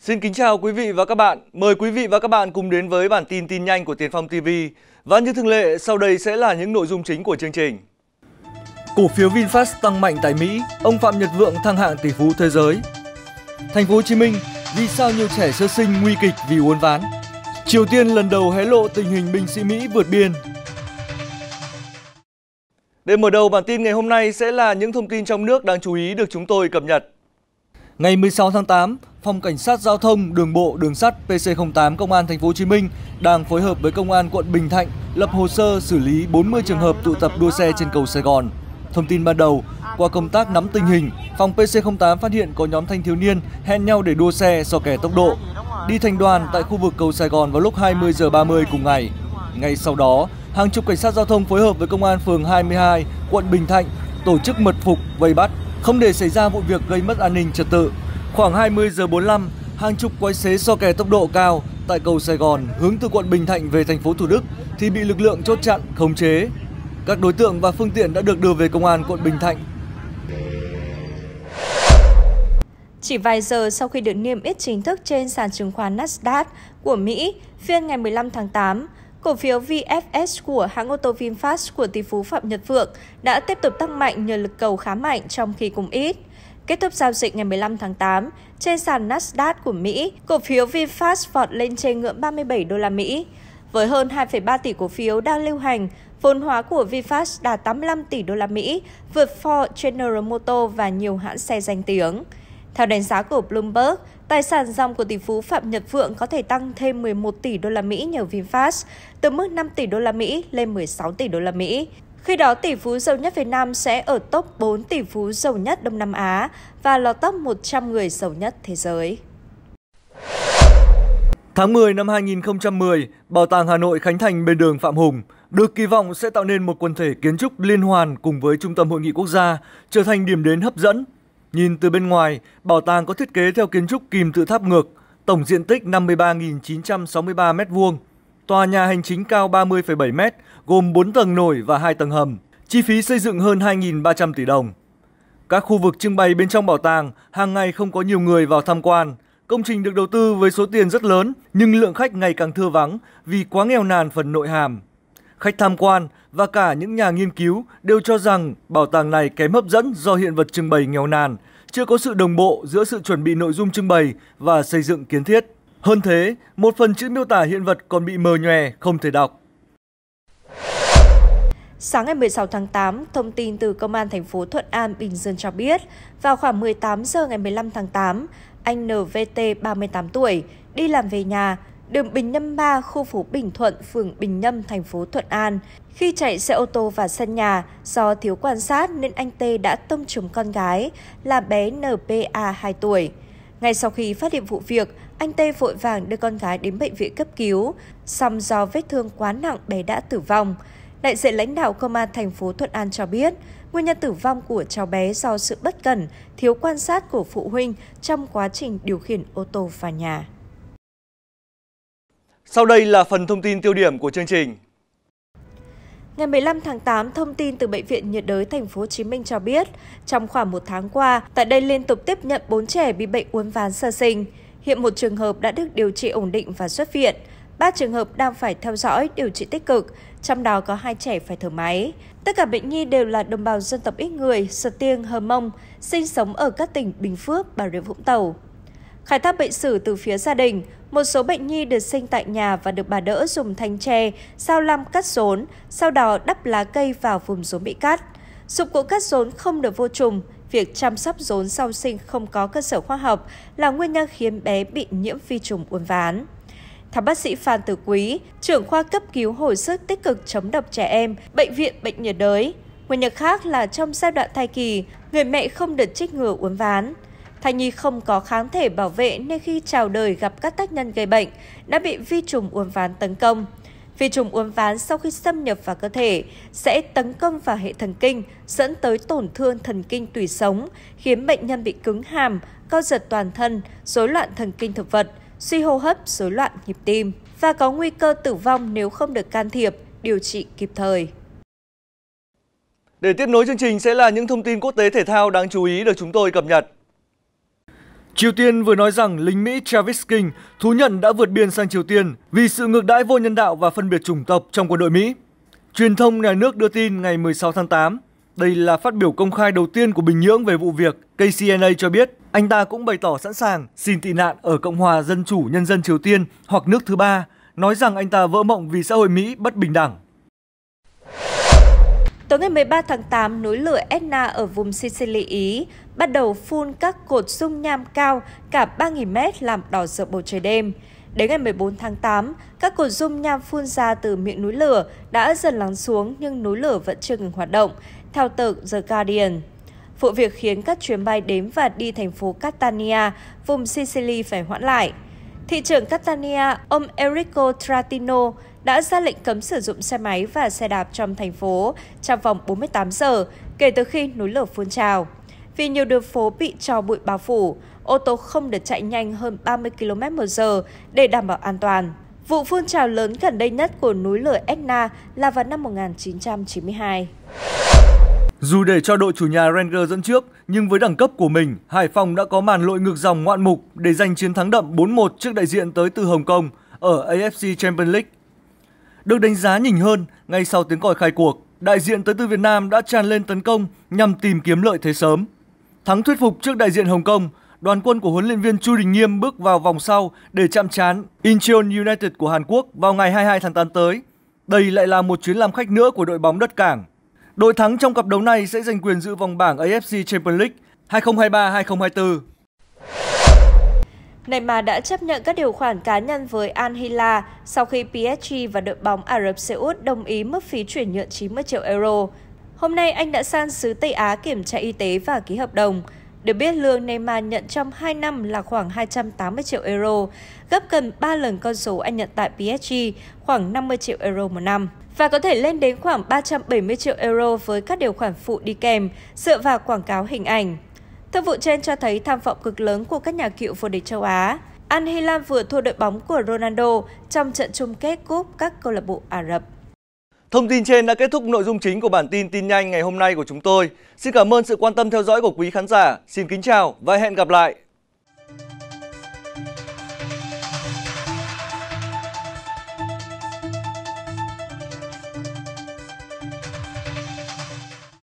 Xin kính chào quý vị và các bạn. Mời quý vị và các bạn cùng đến với bản tin tin nhanh của Tiền Phong TV. Và như thường lệ, sau đây sẽ là những nội dung chính của chương trình. Cổ phiếu VinFast tăng mạnh tại Mỹ, ông Phạm Nhật Vượng thăng hạng tỷ phú thế giới. Thành phố Hồ Chí Minh, vì sao nhiều trẻ sơ sinh nguy kịch vì uốn ván? Triều Tiên lần đầu hé lộ tình hình binh sĩ Mỹ vượt biên để mở đầu bản tin ngày hôm nay sẽ là những thông tin trong nước đáng chú ý được chúng tôi cập nhật. Ngày 16 tháng 8, Phòng Cảnh sát Giao thông Đường bộ Đường sắt PC08 Công an Thành phố Hồ Chí Minh đang phối hợp với Công an quận Bình Thạnh lập hồ sơ xử lý 40 trường hợp tụ tập đua xe trên cầu Sài Gòn. Thông tin ban đầu, qua công tác nắm tình hình, phòng PC08 phát hiện có nhóm thanh thiếu niên hẹn nhau để đua xe so kẻ tốc độ, đi thành đoàn tại khu vực cầu Sài Gòn vào lúc 20 giờ 30 cùng ngày. Ngay sau đó, hàng chục cảnh sát giao thông phối hợp với công an phường 22, quận Bình Thạnh tổ chức mật phục vây bắt, không để xảy ra vụ việc gây mất an ninh trật tự. Khoảng 20 giờ 45, hàng chục quái xế so kè tốc độ cao tại cầu Sài Gòn hướng từ quận Bình Thạnh về thành phố Thủ Đức thì bị lực lượng chốt chặn khống chế. Các đối tượng và phương tiện đã được đưa về công an quận Bình Thạnh Chỉ vài giờ sau khi được niêm yết chính thức trên sàn chứng khoán Nasdaq của Mỹ, phiên ngày 15 tháng 8, Cổ phiếu VFS của hãng ô tô VinFast của tỷ phú Phạm Nhật Vượng đã tiếp tục tăng mạnh nhờ lực cầu khá mạnh trong khi cùng ít. Kết thúc giao dịch ngày 15 tháng 8, trên sàn Nasdaq của Mỹ, cổ phiếu VinFast vọt lên trên ngưỡng 37 đô la Mỹ. Với hơn 2,3 tỷ cổ phiếu đang lưu hành, vốn hóa của VinFast đạt 85 tỷ đô la Mỹ, vượt Ford, General Motors và nhiều hãng xe danh tiếng. Theo đánh giá của Bloomberg, tài sản dòng của tỷ phú Phạm Nhật Vượng có thể tăng thêm 11 tỷ đô la Mỹ nhờ VinFast, từ mức 5 tỷ đô la Mỹ lên 16 tỷ đô la Mỹ. Khi đó, tỷ phú giàu nhất Việt Nam sẽ ở top 4 tỷ phú giàu nhất Đông Nam Á và là top 100 người giàu nhất thế giới. Tháng 10 năm 2010, Bảo tàng Hà Nội khánh thành bên đường Phạm Hùng, được kỳ vọng sẽ tạo nên một quần thể kiến trúc liên hoàn cùng với Trung tâm Hội nghị Quốc gia, trở thành điểm đến hấp dẫn Nhìn từ bên ngoài, bảo tàng có thiết kế theo kiến trúc kìm tự tháp ngược, tổng diện tích 53.963 m2. Tòa nhà hành chính cao 30,7 m, gồm 4 tầng nổi và 2 tầng hầm, chi phí xây dựng hơn 2.300 tỷ đồng. Các khu vực trưng bày bên trong bảo tàng hàng ngày không có nhiều người vào tham quan. Công trình được đầu tư với số tiền rất lớn nhưng lượng khách ngày càng thưa vắng vì quá nghèo nàn phần nội hàm khách tham quan và cả những nhà nghiên cứu đều cho rằng bảo tàng này kém hấp dẫn do hiện vật trưng bày nghèo nàn, chưa có sự đồng bộ giữa sự chuẩn bị nội dung trưng bày và xây dựng kiến thiết. Hơn thế, một phần chữ miêu tả hiện vật còn bị mờ nhòe, không thể đọc. Sáng ngày 16 tháng 8, thông tin từ Công an thành phố Thuận An, Bình Dương cho biết, vào khoảng 18 giờ ngày 15 tháng 8, anh NVT 38 tuổi đi làm về nhà đường Bình Nhâm 3, khu phố Bình Thuận, phường Bình Nhâm, thành phố Thuận An. Khi chạy xe ô tô vào sân nhà, do thiếu quan sát nên anh Tê đã tông trúng con gái là bé NPA 2 tuổi. Ngay sau khi phát hiện vụ việc, anh Tê vội vàng đưa con gái đến bệnh viện cấp cứu, song do vết thương quá nặng bé đã tử vong. Đại diện lãnh đạo công an thành phố Thuận An cho biết, nguyên nhân tử vong của cháu bé do sự bất cẩn, thiếu quan sát của phụ huynh trong quá trình điều khiển ô tô vào nhà. Sau đây là phần thông tin tiêu điểm của chương trình. Ngày 15 tháng 8, thông tin từ bệnh viện nhiệt đới thành phố Hồ Chí Minh cho biết, trong khoảng một tháng qua, tại đây liên tục tiếp nhận 4 trẻ bị bệnh uốn ván sơ sinh. Hiện một trường hợp đã được điều trị ổn định và xuất viện, ba trường hợp đang phải theo dõi điều trị tích cực, trong đó có hai trẻ phải thở máy. Tất cả bệnh nhi đều là đồng bào dân tộc ít người, Sơ Tiêng, Hờ Mông, sinh sống ở các tỉnh Bình Phước, Bà Rịa Vũng Tàu, Khai thác bệnh sử từ phía gia đình, một số bệnh nhi được sinh tại nhà và được bà đỡ dùng thanh tre, dao lam cắt rốn, sau đó đắp lá cây vào vùng rốn bị cắt. Dụng cụ cắt rốn không được vô trùng, việc chăm sóc rốn sau sinh không có cơ sở khoa học là nguyên nhân khiến bé bị nhiễm vi trùng uốn ván. Theo bác sĩ Phan Tử Quý, trưởng khoa cấp cứu hồi sức tích cực chống độc trẻ em, Bệnh viện Bệnh nhiệt đới, nguyên nhân khác là trong giai đoạn thai kỳ, người mẹ không được trích ngừa uốn ván. Thai nhi không có kháng thể bảo vệ nên khi chào đời gặp các tác nhân gây bệnh, đã bị vi trùng uốn ván tấn công. Vi trùng uốn ván sau khi xâm nhập vào cơ thể sẽ tấn công vào hệ thần kinh, dẫn tới tổn thương thần kinh tủy sống, khiến bệnh nhân bị cứng hàm, co giật toàn thân, rối loạn thần kinh thực vật, suy hô hấp, rối loạn nhịp tim và có nguy cơ tử vong nếu không được can thiệp, điều trị kịp thời. Để tiếp nối chương trình sẽ là những thông tin quốc tế thể thao đáng chú ý được chúng tôi cập nhật. Triều Tiên vừa nói rằng lính Mỹ Travis King thú nhận đã vượt biên sang Triều Tiên vì sự ngược đãi vô nhân đạo và phân biệt chủng tộc trong quân đội Mỹ. Truyền thông nhà nước đưa tin ngày 16 tháng 8, đây là phát biểu công khai đầu tiên của Bình Nhưỡng về vụ việc. KCNA cho biết anh ta cũng bày tỏ sẵn sàng xin tị nạn ở Cộng hòa Dân chủ Nhân dân Triều Tiên hoặc nước thứ ba, nói rằng anh ta vỡ mộng vì xã hội Mỹ bất bình đẳng. Tối ngày 13 tháng 8, núi lửa Etna ở vùng Sicily, Ý bắt đầu phun các cột dung nham cao cả 3.000 mét làm đỏ rực bầu trời đêm. Đến ngày 14 tháng 8, các cột dung nham phun ra từ miệng núi lửa đã dần lắng xuống nhưng núi lửa vẫn chưa ngừng hoạt động, theo tờ The Guardian. Vụ việc khiến các chuyến bay đến và đi thành phố Catania, vùng Sicily phải hoãn lại. Thị trưởng Catania, ông Enrico Trattino, đã ra lệnh cấm sử dụng xe máy và xe đạp trong thành phố trong vòng 48 giờ kể từ khi núi lửa phun trào. Vì nhiều đường phố bị trò bụi bao phủ, ô tô không được chạy nhanh hơn 30 km h để đảm bảo an toàn. Vụ phun trào lớn gần đây nhất của núi lửa Etna là vào năm 1992. Dù để cho đội chủ nhà Rangers dẫn trước, nhưng với đẳng cấp của mình, Hải Phòng đã có màn lội ngược dòng ngoạn mục để giành chiến thắng đậm 4-1 trước đại diện tới từ Hồng Kông ở AFC Champions League được đánh giá nhỉnh hơn, ngay sau tiếng còi khai cuộc, đại diện tới từ Việt Nam đã tràn lên tấn công nhằm tìm kiếm lợi thế sớm. Thắng thuyết phục trước đại diện Hồng Kông, đoàn quân của huấn luyện viên Chu Đình Nghiêm bước vào vòng sau để chạm trán Incheon United của Hàn Quốc vào ngày 22 tháng 8 tới. Đây lại là một chuyến làm khách nữa của đội bóng đất cảng. Đội thắng trong cặp đấu này sẽ giành quyền giữ vòng bảng AFC Champions League 2023-2024. Neymar đã chấp nhận các điều khoản cá nhân với Al Hilal sau khi PSG và đội bóng Ả Rập Xê Út đồng ý mức phí chuyển nhượng 90 triệu euro. Hôm nay anh đã sang xứ Tây Á kiểm tra y tế và ký hợp đồng. Được biết lương Neymar nhận trong 2 năm là khoảng 280 triệu euro, gấp gần 3 lần con số anh nhận tại PSG, khoảng 50 triệu euro một năm và có thể lên đến khoảng 370 triệu euro với các điều khoản phụ đi kèm dựa vào quảng cáo hình ảnh. Thương vụ trên cho thấy tham vọng cực lớn của các nhà cựu vô địch châu Á. Al Hilal vừa thua đội bóng của Ronaldo trong trận chung kết cúp các câu lạc bộ Ả Rập. Thông tin trên đã kết thúc nội dung chính của bản tin tin nhanh ngày hôm nay của chúng tôi. Xin cảm ơn sự quan tâm theo dõi của quý khán giả. Xin kính chào và hẹn gặp lại.